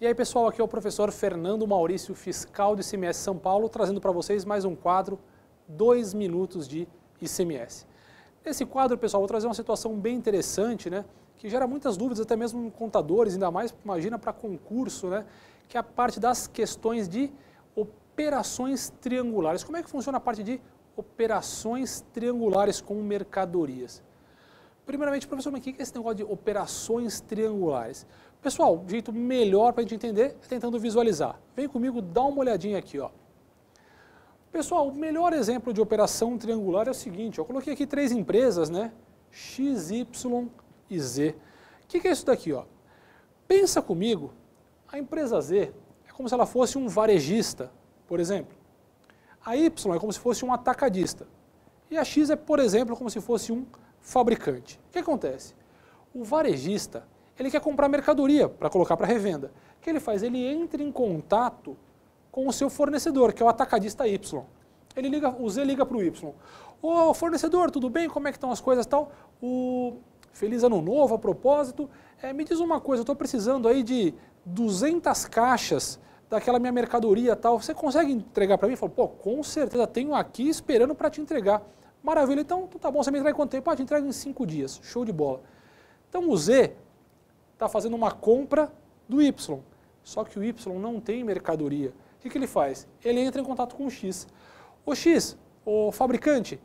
E aí, pessoal, aqui é o professor Fernando Maurício, fiscal do ICMS São Paulo, trazendo para vocês mais um quadro, dois minutos de ICMS. Nesse quadro, pessoal, vou trazer uma situação bem interessante, né, que gera muitas dúvidas, até mesmo em contadores, ainda mais, imagina, para concurso, né, que é a parte das questões de operações triangulares. Como é que funciona a parte de operações triangulares com mercadorias? Primeiramente, professor, mas o que é esse negócio de operações triangulares? Pessoal, o jeito melhor para a gente entender é tentando visualizar. Vem comigo, dá uma olhadinha aqui. Ó. Pessoal, o melhor exemplo de operação triangular é o seguinte. eu coloquei aqui três empresas, né? X, Y e Z. O que, que é isso daqui? Ó? Pensa comigo, a empresa Z é como se ela fosse um varejista, por exemplo. A Y é como se fosse um atacadista. E a X é, por exemplo, como se fosse um fabricante. O que acontece? O varejista, ele quer comprar mercadoria para colocar para revenda. O que ele faz? Ele entra em contato com o seu fornecedor, que é o atacadista Y. Ele liga, o Z liga para o Y. Ô fornecedor, tudo bem? Como é que estão as coisas tal? O Feliz ano novo, a propósito. É, me diz uma coisa, eu estou precisando aí de 200 caixas daquela minha mercadoria tal. Você consegue entregar para mim? Falo, pô, com certeza, tenho aqui esperando para te entregar. Maravilha, então, então tá bom, você me entrega em quanto tempo? Ah, te entrega em cinco dias, show de bola. Então o Z está fazendo uma compra do Y, só que o Y não tem mercadoria. O que, que ele faz? Ele entra em contato com o X. O X, o fabricante,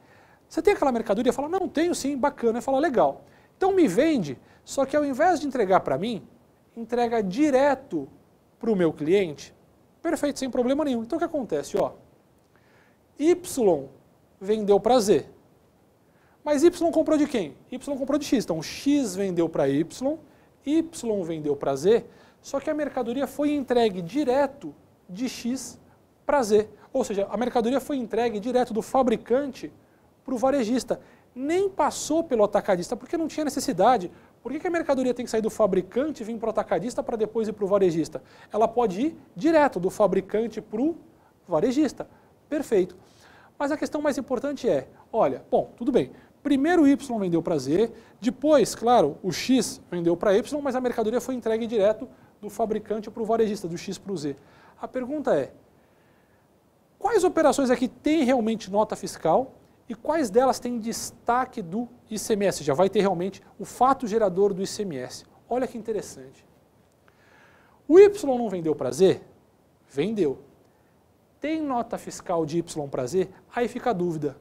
você tem aquela mercadoria? Fala, não, tenho sim, bacana. Fala, legal. Então me vende, só que ao invés de entregar para mim, entrega direto para o meu cliente. Perfeito, sem problema nenhum. Então o que acontece? Ó, y vendeu para Z. Mas Y comprou de quem? Y comprou de X. Então X vendeu para Y, Y vendeu para Z, só que a mercadoria foi entregue direto de X para Z. Ou seja, a mercadoria foi entregue direto do fabricante para o varejista. Nem passou pelo atacadista, porque não tinha necessidade. Por que, a mercadoria tem que sair do fabricante e vir para o atacadista para depois ir para o varejista? Ela pode ir direto do fabricante para o varejista. Perfeito. Mas a questão mais importante é, olha, bom, tudo bem, primeiro Y vendeu para Z, depois, claro, o X vendeu para Y, mas a mercadoria foi entregue direto do fabricante para o varejista, do X para o Z. A pergunta é, quais operações aqui é têm realmente nota fiscal e quais delas têm destaque do ICMS? Já vai ter realmente o fato gerador do ICMS. Olha que interessante. O Y não vendeu para Z? Vendeu tem nota fiscal de Y para Z? Aí fica a dúvida.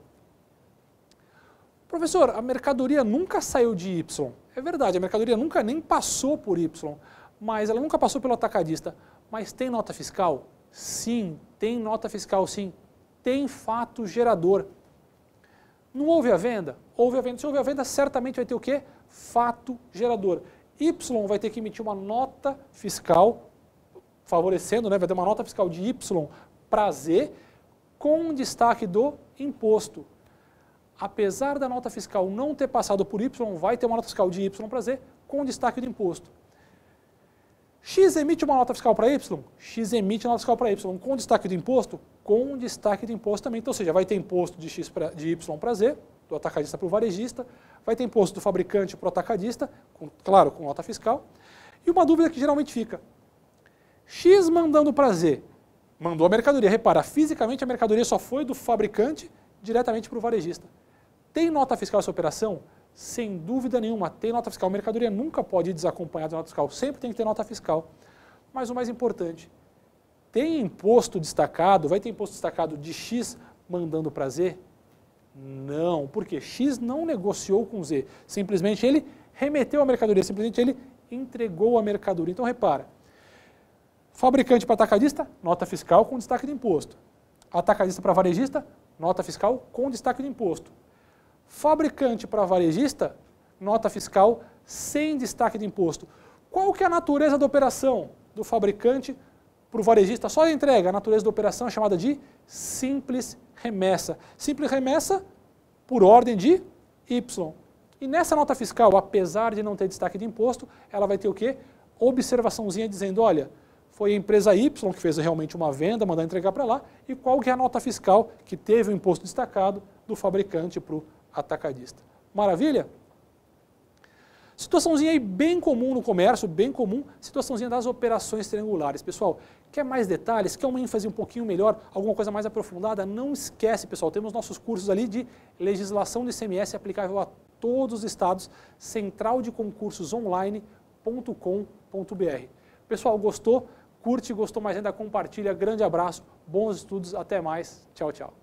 Professor, a mercadoria nunca saiu de Y. É verdade, a mercadoria nunca nem passou por Y, mas ela nunca passou pelo atacadista. Mas tem nota fiscal? Sim, tem nota fiscal, sim. Tem fato gerador. Não houve a venda? Houve a venda. Se houve a venda, certamente vai ter o quê? Fato gerador. Y vai ter que emitir uma nota fiscal favorecendo, né? vai ter uma nota fiscal de Y prazer, com destaque do imposto. Apesar da nota fiscal não ter passado por Y, vai ter uma nota fiscal de Y prazer, com destaque do imposto. X emite uma nota fiscal para Y? X emite uma nota fiscal para Y com destaque do imposto? Com destaque do imposto também. Então, ou seja, vai ter imposto de, X pra, de Y prazer, do atacadista para o varejista, vai ter imposto do fabricante para o atacadista, com, claro, com nota fiscal. E uma dúvida que geralmente fica: X mandando prazer Mandou a mercadoria. Repara, fisicamente a mercadoria só foi do fabricante diretamente para o varejista. Tem nota fiscal essa operação? Sem dúvida nenhuma, tem nota fiscal. A mercadoria nunca pode ir desacompanhada de nota fiscal, sempre tem que ter nota fiscal. Mas o mais importante, tem imposto destacado? Vai ter imposto destacado de X mandando para Z? Não, porque X não negociou com Z. Simplesmente ele remeteu a mercadoria, simplesmente ele entregou a mercadoria. Então repara, Fabricante para atacadista, nota fiscal com destaque de imposto. Atacadista para varejista, nota fiscal com destaque de imposto. Fabricante para varejista, nota fiscal sem destaque de imposto. Qual que é a natureza da operação do fabricante para o varejista? Só a entrega, a natureza da operação é chamada de simples remessa. Simples remessa por ordem de Y. E nessa nota fiscal, apesar de não ter destaque de imposto, ela vai ter o quê? Observaçãozinha dizendo, olha, foi a empresa Y que fez realmente uma venda, mandar entregar para lá, e qual que é a nota fiscal que teve o imposto destacado do fabricante para o atacadista. Maravilha? Situaçãozinha aí bem comum no comércio, bem comum, situaçãozinha das operações triangulares. Pessoal, quer mais detalhes? Quer uma ênfase um pouquinho melhor? Alguma coisa mais aprofundada? Não esquece, pessoal, temos nossos cursos ali de legislação de ICMS aplicável a todos os estados, centraldeconcursosonline.com.br Pessoal, gostou? Curte, gostou mais ainda, compartilha. Grande abraço, bons estudos, até mais. Tchau, tchau.